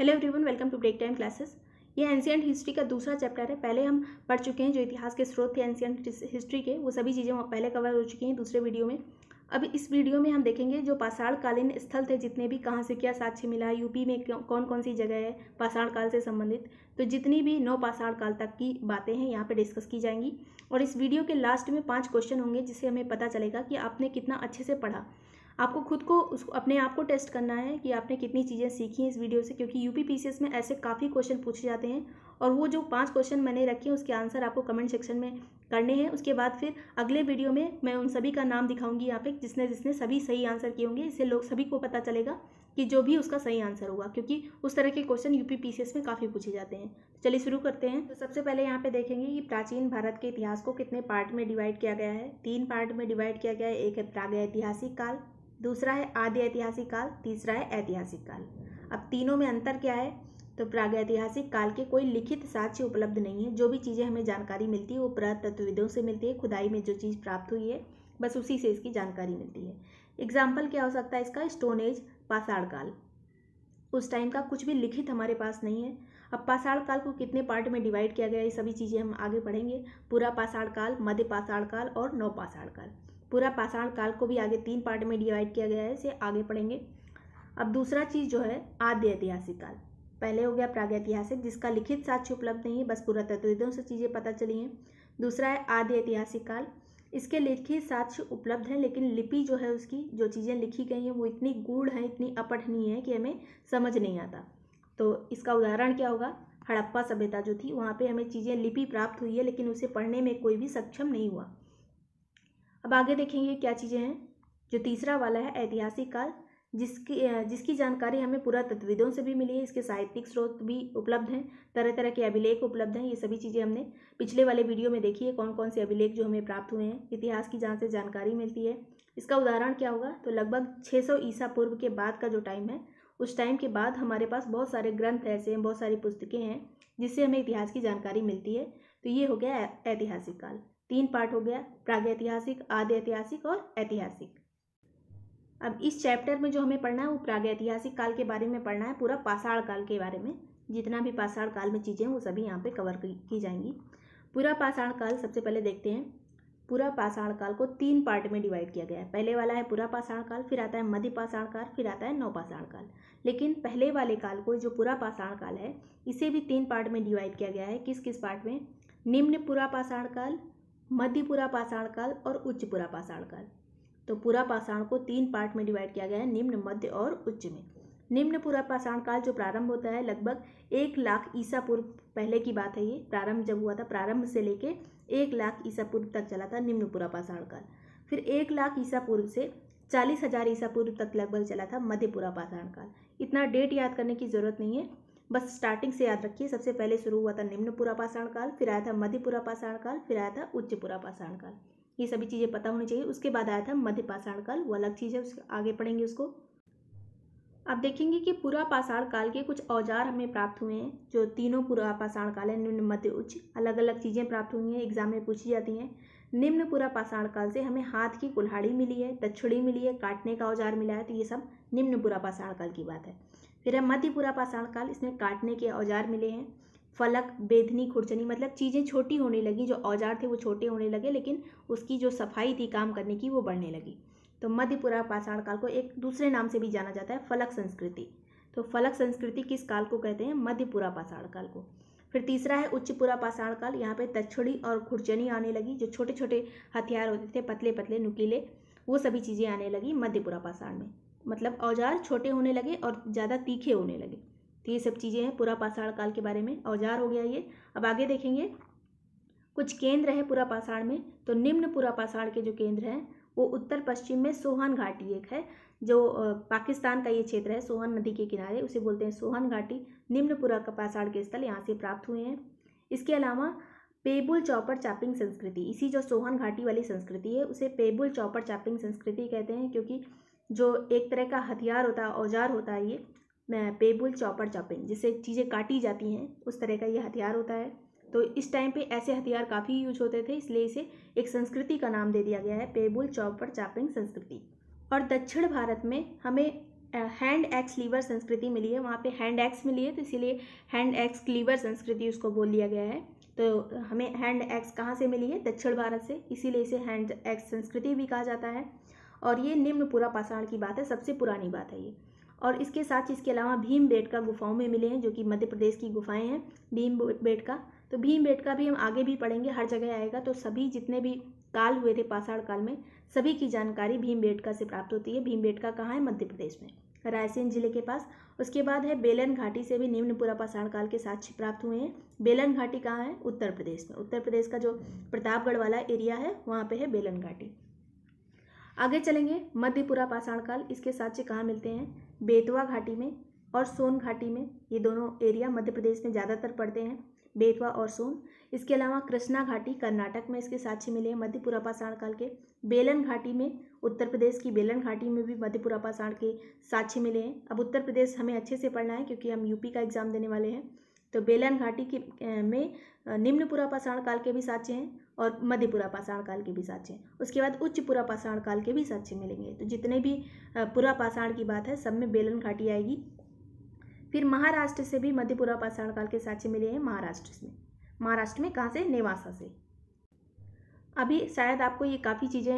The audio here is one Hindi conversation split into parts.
hello everyone welcome to break time classes ये एंशियंट हिस्ट्री का दूसरा चैप्टर है पहले हम पढ़ चुके हैं जो इतिहास के स्रोत थे एंशियंट हिस्ट्री के वो सभी चीज़ें वहाँ पहले कवर हो चुकी हैं दूसरे वीडियो में अब इस वीडियो में हम देखेंगे जो पाषाण कालीन स्थल थे जितने भी कहाँ से क्या साक्ष्य मिला यूपी में कौन कौन सी जगह है पाषाण काल से संबंधित तो जितनी भी नौ पाषाण काल तक की बातें हैं यहाँ पे डिस्कस की जाएंगी और इस वीडियो के लास्ट में पांच क्वेश्चन होंगे जिससे हमें पता चलेगा कि आपने कितना अच्छे से पढ़ा आपको खुद को उसको अपने आप को टेस्ट करना है कि आपने कितनी चीज़ें सीखी हैं इस वीडियो से क्योंकि यू पी में ऐसे काफ़ी क्वेश्चन पूछे जाते हैं और वो जो पांच क्वेश्चन मैंने रखे हैं उसके आंसर आपको कमेंट सेक्शन में करने हैं उसके बाद फिर अगले वीडियो में मैं उन सभी का नाम दिखाऊंगी यहाँ पे जिसने जिसने सभी सही आंसर किए होंगे इससे लोग सभी को पता चलेगा कि जो भी उसका सही आंसर होगा क्योंकि उस तरह के क्वेश्चन यू पी में काफ़ी पूछे जाते हैं तो चलिए शुरू करते हैं तो सबसे पहले यहाँ पे देखेंगे कि प्राचीन भारत के इतिहास को कितने पार्ट में डिवाइड किया गया है तीन पार्ट में डिवाइड किया गया है एक है प्रागैतिहासिक काल दूसरा है आदि ऐतिहासिक काल तीसरा है ऐतिहासिक काल अब तीनों में अंतर क्या है तो प्रागैतिहासिक काल के कोई लिखित साक्ष्य उपलब्ध नहीं है जो भी चीज़ें हमें जानकारी मिलती है वो पुरातत्वविदों से मिलती है खुदाई में जो चीज़ प्राप्त हुई है बस उसी से इसकी जानकारी मिलती है एग्जाम्पल क्या हो सकता है इसका स्टोन एज पाषाण काल उस टाइम का कुछ भी लिखित हमारे पास नहीं है अब पाषाण काल को कितने पार्ट में डिवाइड किया गया ये सभी चीज़ें हम आगे पढ़ेंगे पूरा पाषाण काल मध्य पाषाण काल और नौ पाषाण काल पूरा पाषाण काल को भी आगे तीन पार्ट में डिवाइड किया गया है इसे आगे पढ़ेंगे अब दूसरा चीज़ जो है आद्य ऐतिहासिक काल पहले हो गया प्रागैतिहासिक जिसका लिखित साक्ष्य उपलब्ध नहीं है बस पुरातत्वविदों से चीज़ें पता चली हैं दूसरा है आद्य ऐतिहासिक काल इसके लिखित साक्ष्य उपलब्ध हैं लेकिन लिपि जो है उसकी जो चीज़ें लिखी गई हैं वो इतनी गूढ़ है इतनी अपठनीय है कि हमें समझ नहीं आता तो इसका उदाहरण क्या होगा हड़प्पा सभ्यता जो थी वहाँ पे हमें चीज़ें लिपि प्राप्त हुई है लेकिन उसे पढ़ने में कोई भी सक्षम नहीं हुआ अब आगे देखेंगे क्या चीज़ें हैं जो तीसरा वाला है ऐतिहासिक काल जिसकी जिसकी जानकारी हमें पूरा तत्वविदों से भी मिली है इसके साहित्यिक स्रोत भी उपलब्ध हैं तरह तरह के अभिलेख उपलब्ध हैं ये सभी चीज़ें हमने पिछले वाले वीडियो में देखी है कौन कौन से अभिलेख जो हमें प्राप्त हुए हैं इतिहास की जान से जानकारी मिलती है इसका उदाहरण क्या होगा तो लगभग सौ ईसा पूर्व के बाद का जो टाइम है उस टाइम के बाद हमारे पास बहुत सारे ग्रंथ ऐसे हैं बहुत सारी पुस्तकें हैं जिससे हमें इतिहास की जानकारी मिलती है तो ये हो गया ऐतिहासिक काल तीन पार्ट हो गया प्रागैतिहासिक आदि ऐतिहासिक और ऐतिहासिक अब इस चैप्टर में जो हमें पढ़ना है वो प्रागैतिहासिक काल के बारे में पढ़ना है पूरा पाषाण काल के बारे में जितना भी पाषाण काल में चीज़ें हैं वो सभी यहाँ पे कवर की जाएंगी पूरा पाषाण काल सबसे पहले देखते हैं पूरा पाषाण काल को तीन पार्ट में डिवाइड किया गया है पहले वाला है पूरा पाषाण काल फिर आता है मध्य पाषाण काल फिर आता है पाषाण काल लेकिन पहले वाले काल को जो पूरा पाषाण काल है इसे भी तीन पार्ट में डिवाइड किया गया है किस किस पार्ट में निम्न पूरा पाषाण काल मध्य पूरा पाषाण काल और उच्च पूरा पाषाण काल तो पूरा पाषाण को तीन पार्ट में डिवाइड किया गया है निम्न मध्य और उच्च में निम्न पूरा पाषाण काल जो प्रारंभ होता है लगभग एक लाख ईसा पूर्व पहले की बात है ये प्रारंभ जब हुआ था प्रारंभ से लेके एक लाख ईसा पूर्व तक चला था निम्न पूरा पाषाण काल फिर एक लाख ईसा पूर्व से चालीस हजार ईसा पूर्व तक लगभग चला था मध्यपुरा पाषाण काल इतना डेट याद करने की ज़रूरत नहीं है बस स्टार्टिंग से याद रखिए सबसे पहले शुरू हुआ था निम्न पुरापाषाण काल फिर आया था मध्य पुरापाषाण काल फिर आया था उच्च पुरापाषाण काल ये सभी चीज़ें पता होनी चाहिए उसके बाद आया था मध्य पाषाण काल वो अलग चीज़ है उसके आगे पढ़ेंगे उसको आप देखेंगे कि पूरा पाषाण काल के कुछ औजार हमें प्राप्त हुए हैं जो तीनों पूरा पाषाण काल है निम्न मध्य उच्च अलग अलग चीज़ें प्राप्त हुई हैं एग्जाम में पूछी जाती हैं निम्न पूरा पाषाण काल से हमें हाथ की कुल्हाड़ी मिली है दक्षिणी मिली है काटने का औजार मिला है तो ये सब निम्न पूरा पाषाण काल की बात है फिर है मध्य पूरा पाषाण काल इसमें काटने के औजार मिले हैं फलक बेदनी खुरचनी मतलब चीज़ें छोटी होने लगी जो औजार थे वो छोटे होने लगे लेकिन उसकी जो सफाई थी काम करने की वो बढ़ने लगी तो मध्यपुरा पाषाण काल को एक दूसरे नाम से भी जाना जाता है फलक संस्कृति तो फलक संस्कृति किस काल को कहते हैं मध्यपुरा पाषाण काल को फिर तीसरा है उच्चपुरा पाषाण काल यहाँ पे तछड़ी और खुरचनी आने लगी जो छोटे छोटे हथियार होते थे पतले पतले नुकीले वो सभी चीज़ें आने लगी मध्यपुरा पाषाण में मतलब औजार छोटे होने लगे और ज़्यादा तीखे होने लगे तो ये सब चीज़ें हैं पूरा पाषाण काल के बारे में औजार हो गया ये अब आगे देखेंगे कुछ केंद्र है पूरा पाषाण में तो निम्न पूरा पाषाण के जो केंद्र हैं वो उत्तर पश्चिम में सोहन घाटी एक है जो पाकिस्तान का ये क्षेत्र है सोहन नदी के किनारे उसे बोलते हैं सोहन घाटी निम्नपुरा का पाषाण के स्थल यहाँ से प्राप्त हुए हैं इसके अलावा पेबुल चौपर चापिंग संस्कृति इसी जो सोहन घाटी वाली संस्कृति है उसे पेबुल चौपर चापिंग संस्कृति कहते हैं क्योंकि जो एक तरह का हथियार होता है औजार होता है ये पेबुल चॉपर चॉपिंग जिससे चीज़ें काटी जाती हैं उस तरह का ये हथियार होता है तो इस टाइम पे ऐसे हथियार काफ़ी यूज होते थे इसलिए इसे एक संस्कृति का नाम दे दिया गया है पेबुल चॉपर चॉपिंग संस्कृति और दक्षिण भारत में हमें हैंड एक्स लीवर संस्कृति मिली है वहाँ पे हैंड एक्स मिली है तो इसीलिए हैंड एक्स लीवर संस्कृति उसको बोल लिया गया है तो हमें हैंड एक्स कहाँ से मिली है दक्षिण भारत से इसीलिए इसे हैंड एक्स संस्कृति भी कहा जाता है और ये निम्नपुरा पाषाण की बात है सबसे पुरानी बात है ये और इसके साथ इसके अलावा भीम बेट का गुफाओं में मिले हैं जो कि मध्य प्रदेश की गुफाएं हैं भीम बेट का तो भीम बेट का भी हम आगे भी पढ़ेंगे हर जगह आएगा तो सभी जितने भी काल हुए थे पाषाण काल में सभी की जानकारी भीम बेटका से प्राप्त होती है भीम बेटका कहाँ है मध्य प्रदेश में रायसेन जिले के पास उसके बाद है बेलन घाटी से भी निम्नपुरा पाषाण काल के साक्ष्य प्राप्त हुए हैं बेलन घाटी कहाँ है उत्तर प्रदेश में उत्तर प्रदेश का जो प्रतापगढ़ वाला एरिया है वहाँ पे है बेलन घाटी आगे चलेंगे मध्यपुरा पाषाण काल इसके साक्ष्य कहाँ मिलते हैं बेतवा घाटी में और सोन घाटी में ये दोनों एरिया मध्य प्रदेश में ज़्यादातर पड़ते हैं बेतवा और सोन इसके अलावा कृष्णा घाटी कर्नाटक में इसके साक्ष्य मिले हैं मध्यपुरा पाषाण काल के बेलन घाटी में उत्तर प्रदेश की बेलन घाटी में भी मध्यपुरा पाषाण के साक्ष्य मिले हैं अब उत्तर प्रदेश हमें अच्छे से पढ़ना है क्योंकि हम यूपी का एग्ज़ाम देने वाले हैं तो बेलन घाटी की में निम्न पाषाण काल के भी साक्ष्य हैं और मध्य पाषाण काल के भी साक्ष्य हैं उसके बाद उच्च पाषाण काल के भी साक्ष्य मिलेंगे तो जितने भी पाषाण की बात है सब में बेलन घाटी आएगी फिर महाराष्ट्र से भी मध्य पाषाण काल के साक्ष्य मिले हैं महाराष्ट्र में महाराष्ट्र में कहाँ से नेवासा से अभी शायद आपको ये काफ़ी चीज़ें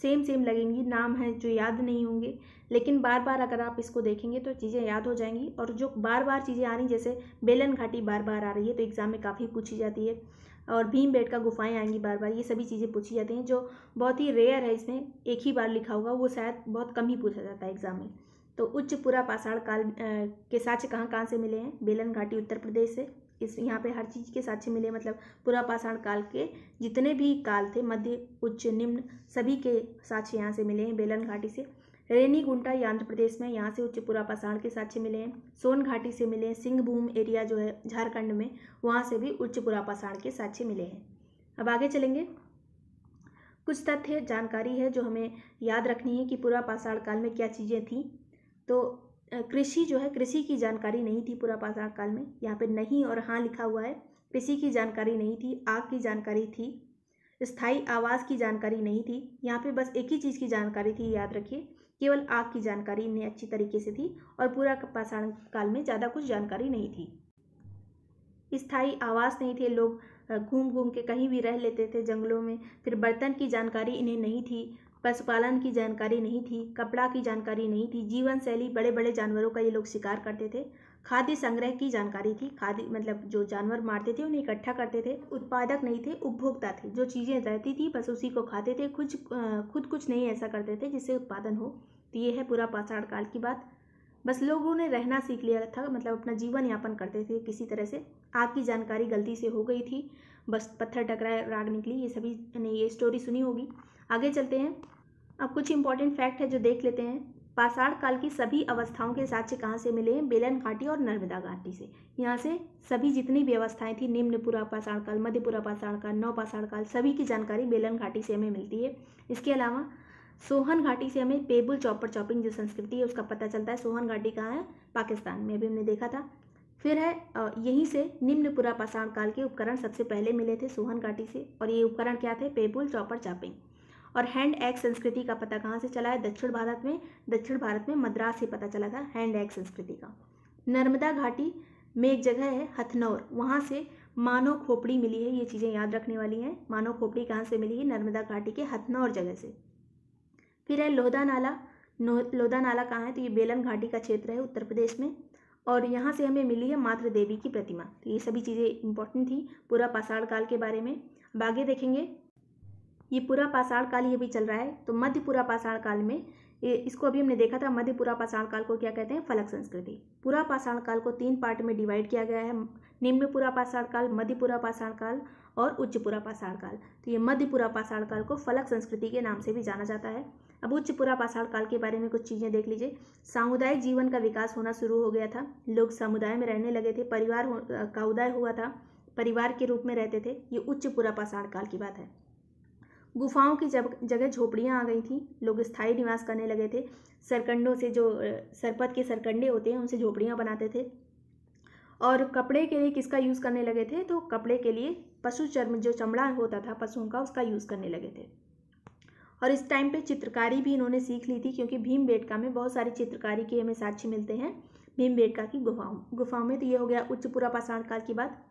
सेम सेम लगेंगी नाम हैं जो याद नहीं होंगे लेकिन बार बार अगर आप इसको देखेंगे तो चीज़ें याद हो जाएंगी और जो बार बार चीज़ें आ रही जैसे बेलन घाटी बार बार आ रही है तो एग्ज़ाम में काफ़ी पूछी जाती है और भीम बेट का गुफाएँ आएंगी बार बार ये सभी चीज़ें पूछी जाती हैं जो बहुत ही रेयर है इसमें एक ही बार लिखा होगा वो शायद बहुत कम ही पूछा जाता है एग्ज़ाम में तो उच्च पुरा पाषाण काल के साक्ष्य कहाँ कहाँ से मिले हैं बेलन घाटी उत्तर प्रदेश से इस यहाँ पे हर चीज़ के साक्ष्य मिले मतलब पूरा पाषाण काल के जितने भी काल थे मध्य उच्च निम्न सभी के साक्ष्य यहाँ से मिले हैं बेलन घाटी से रेनी गुंटा ये आंध्र प्रदेश में यहाँ से उच्च पूरा पाषाण के साक्ष्य मिले हैं सोन घाटी से मिले हैं सिंहभूम एरिया जो है झारखंड में वहाँ से भी उच्च पूरा पाषाण के साक्ष्य मिले हैं अब आगे चलेंगे कुछ तथ्य जानकारी है जो हमें याद रखनी है कि पूरा पाषाण काल में क्या चीज़ें थीं तो कृषि जो है कृषि की जानकारी नहीं थी पूरा पाषाण काल में यहाँ पे नहीं और हाँ लिखा हुआ है कृषि की जानकारी नहीं थी आग की जानकारी थी स्थायी आवास की जानकारी नहीं थी यहाँ पे बस एक ही चीज़ की जानकारी थी याद रखिए केवल आग की जानकारी इन्हें अच्छी तरीके से थी और पूरा पाषाण काल में ज़्यादा कुछ जानकारी नहीं थी स्थायी आवास नहीं थे लोग घूम घूम के कहीं भी रह लेते थे जंगलों में फिर बर्तन की जानकारी इन्हें नहीं थी पशुपालन की जानकारी नहीं थी कपड़ा की जानकारी नहीं थी जीवन शैली बड़े बड़े जानवरों का ये लोग शिकार करते थे खाद्य संग्रह की जानकारी थी खाद्य मतलब जो जानवर मारते थे उन्हें इकट्ठा करते थे उत्पादक नहीं थे उपभोक्ता थे जो चीज़ें रहती थी बस उसी को खाते थे कुछ खुद कुछ नहीं ऐसा करते थे जिससे उत्पादन हो तो ये है पूरा पाषाण काल की बात बस लोगों ने रहना सीख लिया था मतलब अपना जीवन यापन करते थे किसी तरह से आग की जानकारी गलती से हो गई थी बस पत्थर टकराए राग निकली ये सभी ने ये स्टोरी सुनी होगी आगे चलते हैं अब कुछ इंपॉर्टेंट फैक्ट है जो देख लेते हैं पाषाण काल की सभी अवस्थाओं के साक्ष्य कहाँ से मिले हैं बेलन घाटी और नर्मदा घाटी से यहाँ से सभी जितनी भी अवस्थाएँ थी निम्नपुरा पाषाण काल मध्यपुरा पाषाण काल नौ पाषाण काल सभी की जानकारी बेलन घाटी से हमें मिलती है इसके अलावा सोहन घाटी से हमें पेबुल चौपर चॉपिंग जो संस्कृति है उसका पता चलता है सोहन घाटी कहाँ है पाकिस्तान में अभी हमने देखा था फिर है यहीं से निम्नपुरा पाषाण काल के उपकरण सबसे पहले मिले थे सोहन घाटी से और ये उपकरण क्या थे पेबुल चौपर चॉपिंग और हैंड एग संस्कृति का पता कहाँ से चला है दक्षिण भारत में दक्षिण भारत में मद्रास से पता चला था हैंड एग संस्कृति का नर्मदा घाटी में एक जगह है हथनौर वहाँ से मानव खोपड़ी मिली है ये चीज़ें याद रखने वाली हैं मानव खोपड़ी कहाँ से मिली है नर्मदा घाटी के हथनौर जगह से फिर है लोधा नाला लोधा नाला कहाँ है तो ये बेलन घाटी का क्षेत्र है उत्तर प्रदेश में और यहाँ से हमें मिली है मातृ देवी की प्रतिमा तो ये सभी चीज़ें इंपॉर्टेंट थी पूरा पाषाण काल के बारे में बागे देखेंगे ये पूरा पाषाण काल ये भी चल रहा है तो मध्य पूरा पाषाण काल में इसको अभी हमने देखा था मध्य पूरा पाषाण काल को क्या कहते हैं फलक संस्कृति पूरा पाषाण काल को तीन पार्ट में डिवाइड किया गया है निम्न पूरा पाषाण काल मध्य पूरा पाषाण काल और उच्च पूरा पाषाण काल तो ये मध्य पूरा पाषाण काल को फलक संस्कृति के नाम से भी जाना जाता है अब उच्च पूरा पाषाण काल के बारे में कुछ चीज़ें देख लीजिए सामुदायिक जीवन का विकास होना शुरू हो गया था लोग समुदाय में रहने लगे थे परिवार का उदय हुआ था परिवार के रूप में रहते थे ये उच्च पूरा पाषाण काल की बात है गुफाओं की जब जगह झोपड़ियाँ आ गई थी लोग स्थायी निवास करने लगे थे सरकंडों से जो सरपत के सरकंडे होते हैं उनसे झोपड़ियाँ बनाते थे और कपड़े के लिए किसका यूज़ करने लगे थे तो कपड़े के लिए पशु चर्म जो चमड़ा होता था पशुओं का उसका यूज़ करने लगे थे और इस टाइम पे चित्रकारी भी इन्होंने सीख ली थी क्योंकि भीम बेटका में बहुत सारी चित्रकारी के हमें साक्षी मिलते हैं भीम बेटका की गुफाओं गुफाओं में तो ये हो गया उच्च पुरा पाषाण काल की बात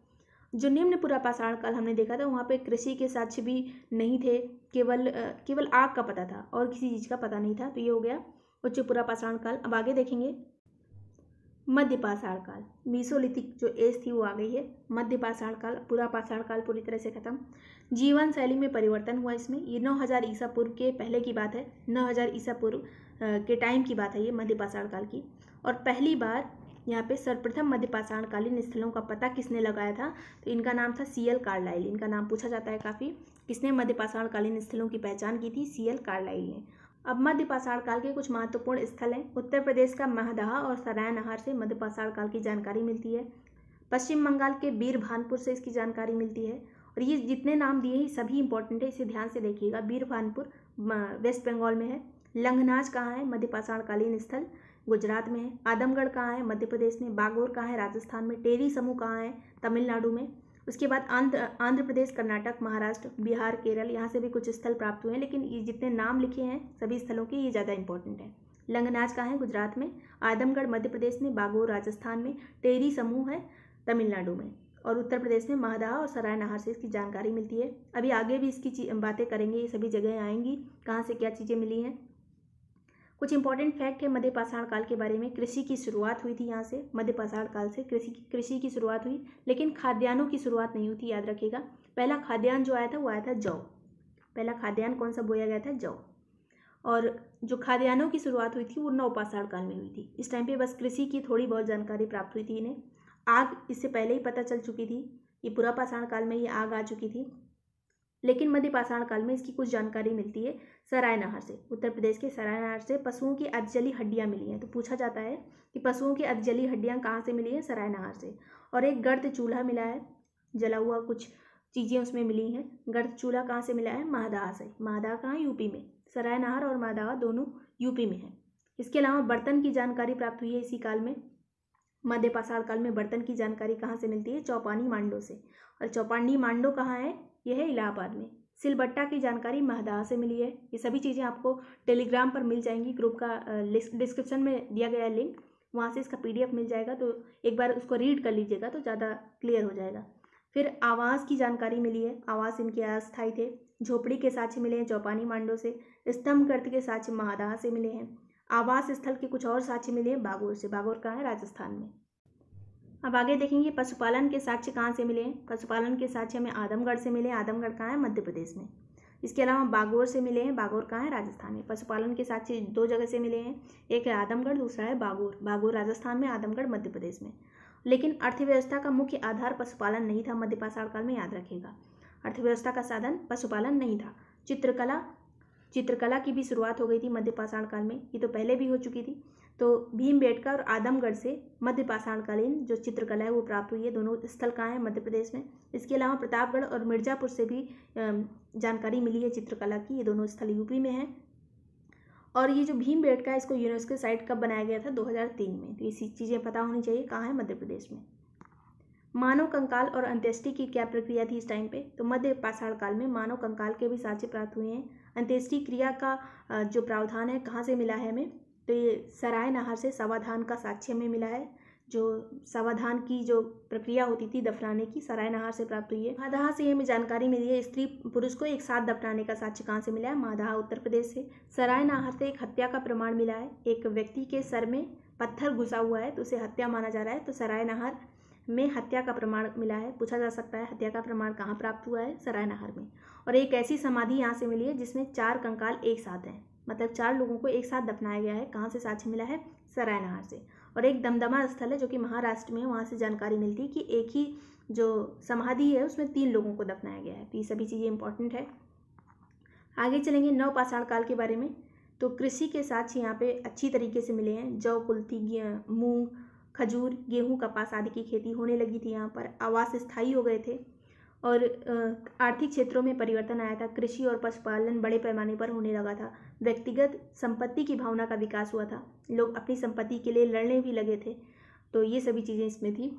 जो निम्नपुरा पाषाण काल हमने देखा था वहाँ पे कृषि के साक्ष्य भी नहीं थे केवल केवल आग का पता था और किसी चीज़ का पता नहीं था तो ये हो गया उच्चपुरा पाषाण काल अब आगे देखेंगे मध्य पाषाण काल मीसोलिथिक जो एज थी वो आ गई है मध्य पाषाण काल पूरा पाषाण काल पूरी तरह से खत्म जीवन शैली में परिवर्तन हुआ इसमें ये नौ हज़ार ईसा पूर्व के पहले की बात है नौ हज़ार ईसा पूर्व के टाइम की बात है ये मध्य पाषाण काल की और पहली बार यहाँ पे सर्वप्रथम मध्य पाषाणकालीन स्थलों का पता किसने लगाया था तो इनका नाम था सी एल कार्लाइल इनका नाम पूछा जाता है काफ़ी किसने मध्य पाषाणकालीन स्थलों की पहचान की थी सी एल कार्लाइल ने अब मध्य पाषाण काल के कुछ महत्वपूर्ण स्थल हैं उत्तर प्रदेश का महदहा और सराय नहर से मध्य पाषाण काल की जानकारी मिलती है पश्चिम बंगाल के बीर भानपुर से इसकी जानकारी मिलती है और ये जितने नाम दिए हैं सभी इंपॉर्टेंट है इसे ध्यान से देखिएगा बीर भानपुर वेस्ट बंगाल में है लंगनाज कहाँ है मध्य पाषाणकालीन स्थल गुजरात में है आदमगढ़ कहाँ है मध्य प्रदेश में बागोर कहाँ है राजस्थान में टेरी समूह कहाँ है तमिलनाडु में उसके बाद आंध्र आंध्र प्रदेश कर्नाटक महाराष्ट्र बिहार केरल यहाँ से भी कुछ स्थल प्राप्त हुए हैं लेकिन ये जितने नाम लिखे हैं सभी स्थलों के ये ज़्यादा इंपॉर्टेंट हैं लंगनाज कहाँ है गुजरात में आदमगढ़ मध्य प्रदेश में बागोर राजस्थान में टेरी समूह है तमिलनाडु में और उत्तर प्रदेश में महादहा और सराय नहार से इसकी जानकारी मिलती है अभी आगे भी इसकी बातें करेंगे ये सभी जगह आएंगी कहाँ से क्या चीज़ें मिली हैं कुछ इंपॉर्टेंट फैक्ट है मध्य पाषाण काल के बारे में कृषि की शुरुआत हुई थी यहाँ से मध्य पाषाण काल से कृषि की कृषि की शुरुआत हुई लेकिन खाद्यान्नों की शुरुआत नहीं हुई थी याद रखिएगा पहला खाद्यान्न जो आया था वो आया था जौ पहला खाद्यान्न कौन सा बोया गया था जौ और जो खाद्यान्नों की शुरुआत हुई थी वो नौपाषाण काल में हुई थी इस टाइम पे बस कृषि की थोड़ी बहुत जानकारी प्राप्त हुई थी इन्हें आग इससे पहले ही पता चल चुकी थी ये पूरा पाषाण काल में ये आग आ चुकी थी लेकिन मध्य पाषाण काल में इसकी कुछ जानकारी मिलती है सराय नहर से उत्तर प्रदेश के सराय नहर से पशुओं की अजली हड्डियाँ मिली हैं तो पूछा जाता है कि पशुओं की अजली हड्डियाँ कहाँ से मिली हैं सराय नहर से और एक गर्द चूल्हा मिला है जला हुआ कुछ चीज़ें उसमें मिली हैं गर्द चूल्हा कहाँ से मिला है महादाह से महादाह कहाँ यूपी में सराय नहर और महादाह दोनों यूपी में है इसके अलावा बर्तन की जानकारी प्राप्त हुई है इसी काल में मध्य पाषाण काल में बर्तन की जानकारी कहाँ से मिलती है चौपानी मांडो से और चौपानी मांडो कहाँ है यह है इलाहाबाद में सिलबट्टा की जानकारी महदा से मिली है ये सभी चीज़ें आपको टेलीग्राम पर मिल जाएंगी ग्रुप का डिस्क्रिप्शन में दिया गया लिंक वहाँ से इसका पीडीएफ मिल जाएगा तो एक बार उसको रीड कर लीजिएगा तो ज़्यादा क्लियर हो जाएगा फिर आवाज़ की जानकारी मिली है आवाज़ इनके अस्थाई थे झोपड़ी के साक्ष्य मिले हैं चौपानी मांडो से स्तंभ गर्द के साक्ष्य महादाह से मिले हैं आवास स्थल के कुछ और साक्ष्य मिले हैं बागोर से बागोर कहाँ है राजस्थान में अब आगे देखेंगे पशुपालन के साक्ष्य कहाँ से मिले पशुपालन के साक्ष्य हमें आदमगढ़ से मिले आदमगढ़ कहाँ है मध्य प्रदेश में इसके अलावा बागौर से मिले हैं बागौर कहाँ है राजस्थान में पशुपालन के साक्ष्य दो जगह से मिले हैं एक है आदमगढ़ दूसरा है बागौर बागौर राजस्थान में आदमगढ़ मध्य प्रदेश में लेकिन अर्थव्यवस्था का मुख्य आधार पशुपालन नहीं था मध्य पाषाण काल में याद रखेगा अर्थव्यवस्था का साधन पशुपालन नहीं था चित्रकला चित्रकला की भी शुरुआत हो गई थी मध्य पाषाण काल में ये तो पहले भी हो चुकी थी तो भीम बेटका और आदमगढ़ से मध्य पाषाणकालीन जो चित्रकला है वो प्राप्त हुई है दोनों स्थल कहाँ हैं मध्य प्रदेश में इसके अलावा प्रतापगढ़ और मिर्जापुर से भी जानकारी मिली है चित्रकला की ये दोनों स्थल यूपी में है और ये जो भीम बेटका है इसको यूनेस्को साइट कब बनाया गया था 2003 में तो इसी चीज़ें पता होनी चाहिए कहाँ है मध्य प्रदेश में मानव कंकाल और अंत्येष्टि की क्या प्रक्रिया थी इस टाइम पे तो मध्य पाषाण काल में मानव कंकाल के भी साँचे प्राप्त हुए हैं अंत्येष्टि क्रिया का जो प्रावधान है कहाँ से मिला है हमें तो ये सराय नहर से सवाधान का साक्ष्य में मिला है जो सवाधान की जो प्रक्रिया होती थी दफनाने की सराय नहर से प्राप्त हुई है मादहा से हमें जानकारी मिली है स्त्री पुरुष को एक साथ दफनाने का साक्ष्य कहाँ से मिला है मादहा उत्तर प्रदेश से सराय नहर से एक हत्या का प्रमाण मिला है एक व्यक्ति के सर में पत्थर घुसा हुआ है तो उसे हत्या माना जा रहा है तो सराय नहर में हत्या का प्रमाण मिला है पूछा जा सकता है हत्या का प्रमाण कहाँ प्राप्त हुआ है सराय नहर में और एक ऐसी समाधि यहाँ से मिली है जिसमें चार कंकाल एक साथ हैं मतलब चार लोगों को एक साथ दफनाया गया है कहाँ से साक्ष्य मिला है सरायनहार से और एक दमदमा स्थल है जो कि महाराष्ट्र में है वहाँ से जानकारी मिलती है कि एक ही जो समाधि है उसमें तीन लोगों को दफनाया गया है तो ये सभी चीज़ें इंपॉर्टेंट है आगे चलेंगे नव पाषाण काल के बारे में तो कृषि के साक्ष्य यहाँ पे अच्छी तरीके से मिले हैं जौ कुल्थी मूंग खजूर गेहूं कपास आदि की खेती होने लगी थी यहाँ पर आवास स्थायी हो गए थे और आर्थिक क्षेत्रों में परिवर्तन आया था कृषि और पशुपालन बड़े पैमाने पर होने लगा था व्यक्तिगत संपत्ति की भावना का विकास हुआ था लोग अपनी संपत्ति के लिए लड़ने भी लगे थे तो ये सभी चीज़ें इसमें थी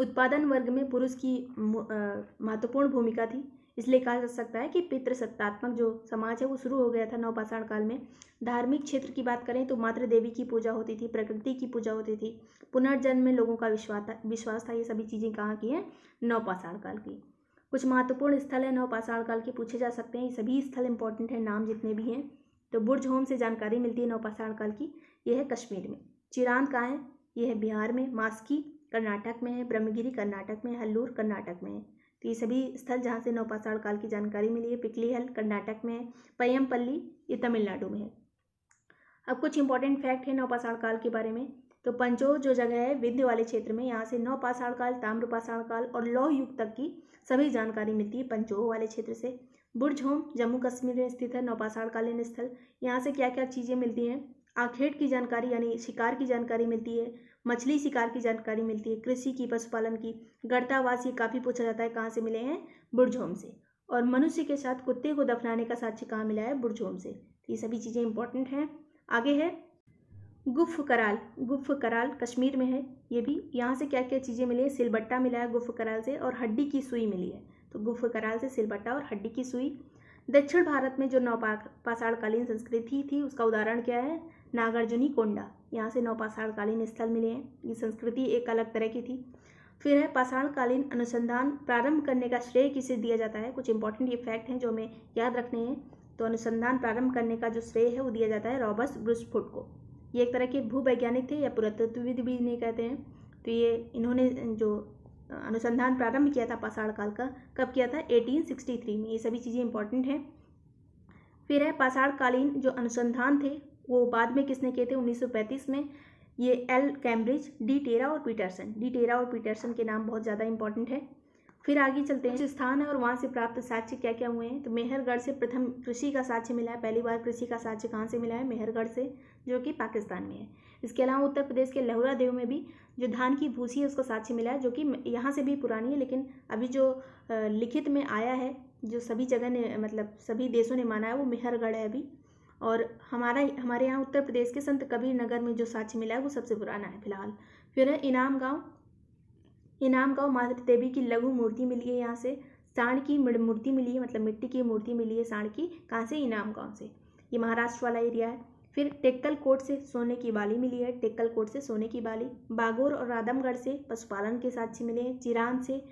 उत्पादन वर्ग में पुरुष की महत्वपूर्ण भूमिका थी इसलिए कहा जा सकता है कि पितृसत्तात्मक जो समाज है वो शुरू हो गया था नवपाषाण काल में धार्मिक क्षेत्र की बात करें तो मातृ देवी की पूजा होती थी प्रकृति की पूजा होती थी पुनर्जन्म में लोगों का विश्वास था विश्वास था ये सभी चीज़ें कहाँ की हैं नवपाषाण काल की कुछ महत्वपूर्ण स्थल है नवपाषाण काल के पूछे जा सकते हैं ये सभी स्थल इंपॉर्टेंट हैं नाम जितने भी हैं तो बुर्ज होम से जानकारी मिलती है नवपाषाण काल की यह है कश्मीर में चिरांद कहाँ है यह है बिहार में मास्की कर्नाटक में है ब्रह्मगिरी कर्नाटक में हल्लूर कर्नाटक में है तो ये सभी स्थल जहाँ से नौपाषाण काल की जानकारी मिली है पिकलीहल कर्नाटक में पयमपल्ली ये तमिलनाडु में है अब कुछ इंपॉर्टेंट फैक्ट है नौपाषाण काल के बारे में तो पंचोर जो जगह है विंध्य वाले क्षेत्र में यहाँ से नवपाषाण काल ताम्रपाषाण काल और लौह युग तक की सभी जानकारी मिलती है पंचोह वाले क्षेत्र से बुरझोम जम्मू कश्मीर में स्थित है नौपाषाणकालीन स्थल यहाँ से क्या क्या चीज़ें मिलती हैं आखेट की जानकारी यानी शिकार की जानकारी मिलती है मछली शिकार की जानकारी मिलती है कृषि की पशुपालन की गर्तावास ये काफ़ी पूछा जाता है कहाँ से मिले हैं बुरझोम से और मनुष्य के साथ कुत्ते को दफनाने का साक्ष्य कहाँ मिला है बुरझोम से तो ये सभी चीज़ें इंपॉर्टेंट हैं आगे है गुफ कराल गुफ कराल कश्मीर में है ये भी यहाँ से क्या क्या चीज़ें मिली है सिलबट्टा मिला है गुफ कराल से और हड्डी की सुई मिली है तो गुफ कराल से सिलबट्टा और हड्डी की सुई दक्षिण भारत में जो पाषाणकालीन संस्कृति थी उसका उदाहरण क्या है नागार्जुनी कोंडा यहाँ से नौ पाषाणकालीन स्थल मिले हैं ये संस्कृति एक अलग तरह की थी फिर है पाषाणकालीन अनुसंधान प्रारंभ करने का श्रेय किसे दिया जाता है कुछ इंपॉर्टेंट ये फैक्ट हैं जो हमें याद रखने हैं तो अनुसंधान प्रारंभ करने का जो श्रेय है वो दिया जाता है रॉबर्स ब्रुसफुट को ये एक तरह के भूवैज्ञानिक थे या पुरातत्वविद भी इन्हें कहते हैं तो ये इन्होंने जो अनुसंधान प्रारंभ किया था पाषाण काल का कब किया था 1863 में ये सभी चीज़ें इंपॉर्टेंट हैं फिर है पाषाणकालीन जो अनुसंधान थे वो बाद में किसने किए थे 1935 में ये एल कैम्ब्रिज डी टेरा और पीटरसन डी टेरा और पीटरसन के नाम बहुत ज़्यादा इंपॉर्टेंट है फिर आगे चलते हैं स्थान है और वहाँ से प्राप्त साक्ष्य क्या क्या हुए हैं तो मेहरगढ़ से प्रथम कृषि का साक्ष्य मिला है पहली बार कृषि का साक्ष्य कहाँ से मिला है मेहरगढ़ से जो कि पाकिस्तान में है इसके अलावा उत्तर प्रदेश के लहुरा देव में भी जो धान की भूसी है उसका साक्ष्य मिला है जो कि यहाँ से भी पुरानी है लेकिन अभी जो लिखित में आया है जो सभी जगह ने मतलब सभी देशों ने माना है वो मेहरगढ़ है अभी और हमारा हमारे यहाँ उत्तर प्रदेश के संत कबीर नगर में जो साक्षी मिला है वो सबसे पुराना है फिलहाल फिर है इनाम गाँव इनाम गाँव माता देवी की लघु मूर्ति मिली है यहाँ से साण की मूर्ति मिली है मतलब मिट्टी की मूर्ति मिली है साढ़ की कहाँ से इनाम गाँव से ये महाराष्ट्र वाला एरिया है फिर टेक्कल कोट से सोने की बाली मिली है टेक्कल कोट से सोने की बाली बागोर और आदमगढ़ से पशुपालन के साक्षी मिले हैं चिरान से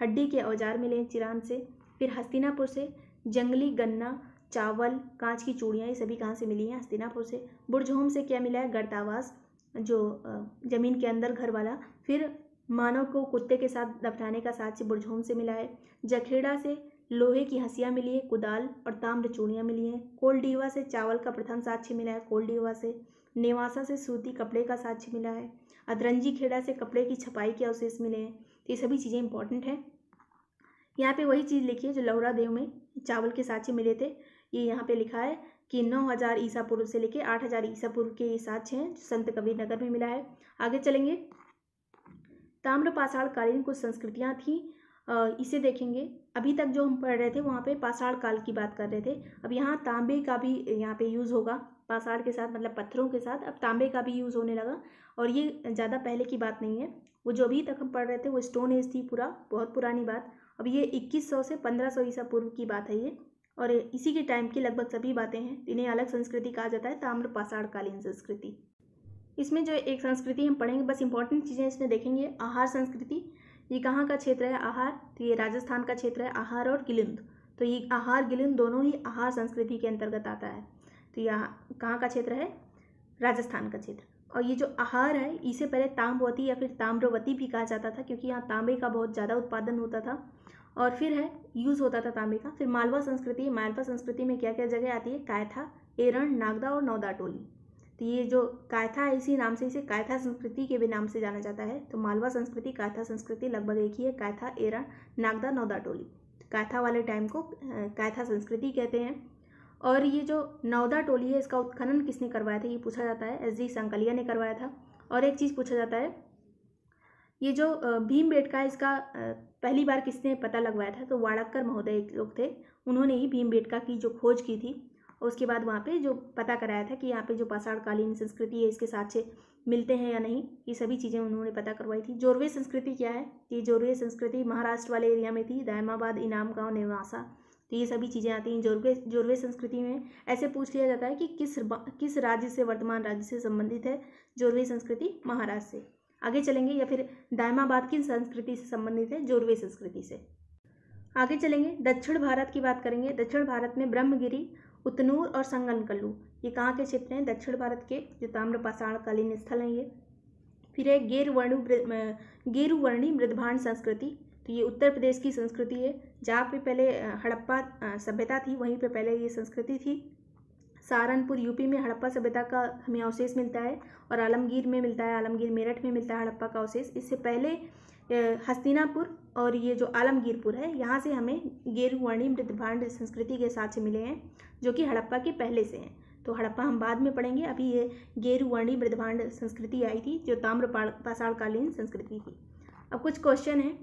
हड्डी के औजार मिले हैं चिरान से फिर हस्तिनापुर से जंगली गन्ना चावल कांच की चूड़ियाँ ये सभी कहाँ से मिली हैं हस्तिनापुर से बुरजहोम से क्या मिला है गर्तावास जो ज़मीन के अंदर घर वाला फिर मानव को कुत्ते के साथ दफनाने का साक्ष्य बुरझोम से मिला है जखेड़ा से लोहे की हंसियाँ मिली है कुदाल और ताम्र चूड़ियाँ मिली हैं कोलडीवा से चावल का प्रथम साक्ष्य मिला है कोलडीवा से नेवासा से सूती कपड़े का साक्ष्य मिला है अदरंजी खेड़ा से कपड़े की छपाई के अवशेष मिले हैं तो ये सभी चीज़ें इंपॉर्टेंट हैं यहाँ पे वही चीज़ लिखी है जो लौरा देव में चावल के साक्ष्य मिले थे ये यहाँ पे लिखा है कि 9000 ईसा पूर्व से लेके 8000 ईसा पूर्व के ये साक्ष्य हैं संत कबीर नगर में मिला है आगे चलेंगे ताम्र पाषाण कालीन कुछ संस्कृतियाँ थीं इसे देखेंगे अभी तक जो हम पढ़ रहे थे वहाँ पे पाषाण काल की बात कर रहे थे अब यहाँ तांबे का भी यहाँ पे यूज़ होगा पाषाण के साथ मतलब पत्थरों के साथ अब तांबे का भी यूज़ होने लगा और ये ज़्यादा पहले की बात नहीं है वो जो अभी तक हम पढ़ रहे थे वो स्टोन एज थी पूरा बहुत पुरानी बात अब ये 2100 से 1500 ईसा पूर्व की बात है ये और इसी के टाइम की लगभग सभी बातें हैं इन्हें अलग संस्कृति कहा जाता है ताम्र कालीन संस्कृति इसमें जो एक संस्कृति हम पढ़ेंगे बस इंपॉर्टेंट चीज़ें इसमें देखेंगे आहार संस्कृति ये कहाँ का क्षेत्र है आहार तो ये राजस्थान का क्षेत्र है आहार और गिलिंद तो ये आहार गिलिंद दोनों ही आहार संस्कृति के अंतर्गत आता है तो यह कहाँ का क्षेत्र है राजस्थान का क्षेत्र और ये जो आहार है इसे पहले ताम्रवती या फिर ताम्रवती भी कहा जाता था क्योंकि यहाँ तांबे का बहुत ज़्यादा उत्पादन होता था और फिर है यूज़ होता था तांबे का फिर मालवा संस्कृति मालवा संस्कृति में क्या क्या जगह आती है कायथा एरण नागदा और नौदा टोली तो ये जो कायथा है इसी नाम से इसे कायथा संस्कृति के भी नाम से जाना जाता है तो मालवा संस्कृति कायथा संस्कृति लगभग एक ही है कायथा एरण नागदा नौदा टोली कायथा वाले टाइम को कायथा संस्कृति कहते हैं और ये जो नौदा टोली है इसका उत्खनन किसने करवाया था ये पूछा जाता है एस जी संकलिया ने करवाया था और एक चीज़ पूछा जाता है ये जो भीम है इसका पहली बार किसने पता लगवाया था तो वाड़क्कर महोदय एक लोग थे उन्होंने ही भीम की जो खोज की थी और उसके बाद वहाँ पे जो पता कराया था कि यहाँ पे जो पाषाणकालीन संस्कृति है इसके साथ से मिलते हैं या नहीं ये सभी चीज़ें उन्होंने पता करवाई थी जोरवे संस्कृति क्या है ये जोरवे संस्कृति महाराष्ट्र वाले एरिया में थी दायमाबाद इनाम गाँव निवासा तो ये सभी चीज़ें आती हैं जोरवे जोरवे संस्कृति में ऐसे पूछ लिया जाता है कि किस किस राज्य से वर्तमान राज्य से संबंधित है जोरवे संस्कृति महाराष्ट्र से आगे चलेंगे या फिर दायमाबाद की संस्कृति से संबंधित है जोरवे संस्कृति से आगे चलेंगे दक्षिण भारत की बात करेंगे दक्षिण भारत में ब्रह्मगिरी उतनूर और संगनकल्लू ये कहाँ के क्षेत्र हैं दक्षिण भारत के जो ताम्रपाषाण कालीन स्थल हैं ये फिर है गेरुवर्णु गेरुवर्णी मृदभान संस्कृति तो ये उत्तर प्रदेश की संस्कृति है जहाँ पे पहले हड़प्पा सभ्यता थी वहीं पे पहले ये संस्कृति थी सहारनपुर यूपी में हड़प्पा सभ्यता का हमें अवशेष मिलता है और आलमगीर में मिलता है आलमगीर मेरठ में मिलता है हड़प्पा का अवशेष इससे पहले हस्तिनापुर और ये जो आलमगीरपुर है यहाँ से हमें गैरवर्णी मृतभांड संस्कृति के साक्ष्य मिले हैं जो कि हड़प्पा के पहले से हैं तो हड़प्पा हम बाद में पढ़ेंगे अभी ये गैरवर्णी मृतभांड संस्कृति आई थी जो ताम्र पाषाणकालीन संस्कृति थी अब कुछ क्वेश्चन हैं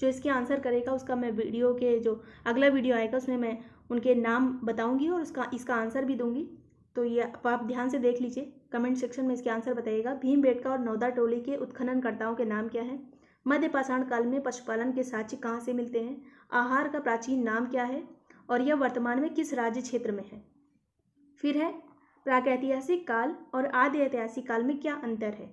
जो इसके आंसर करेगा उसका मैं वीडियो के जो अगला वीडियो आएगा उसमें मैं उनके नाम बताऊंगी और उसका इसका आंसर भी दूंगी तो ये आप ध्यान से देख लीजिए कमेंट सेक्शन में इसके आंसर बताइएगा भीम बेटका और नौदा टोली के उत्खननकर्ताओं के नाम क्या हैं मध्य पाषाण काल में पशुपालन के साक्ष्य कहाँ से मिलते हैं आहार का प्राचीन नाम क्या है और यह वर्तमान में किस राज्य क्षेत्र में है फिर है प्रागैतिहासिक काल और आदि ऐतिहासिक काल में क्या अंतर है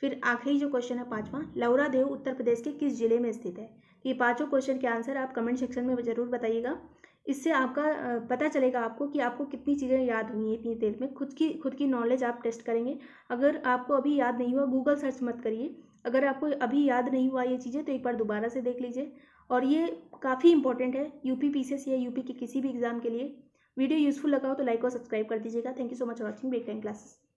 फिर आखिरी जो क्वेश्चन है पांचवा लौरा देव उत्तर प्रदेश के किस जिले में स्थित है ये पांचों क्वेश्चन के आंसर आप कमेंट सेक्शन में जरूर बताइएगा इससे आपका पता चलेगा आपको कि आपको कितनी चीज़ें याद हुई हैं इतनी देर में खुद की खुद की नॉलेज आप टेस्ट करेंगे अगर आपको अभी याद नहीं हुआ गूगल सर्च मत करिए अगर आपको अभी याद नहीं हुआ ये चीज़ें तो एक बार दोबारा से देख लीजिए और ये काफ़ी इंपॉर्टेंट है यूपी पीसीएस या यूपी के किसी भी एग्ज़ाम के लिए वीडियो यूज़फुल लगा हो तो लाइक और सब्सक्राइब कर दीजिएगा thank you so much watching break time classes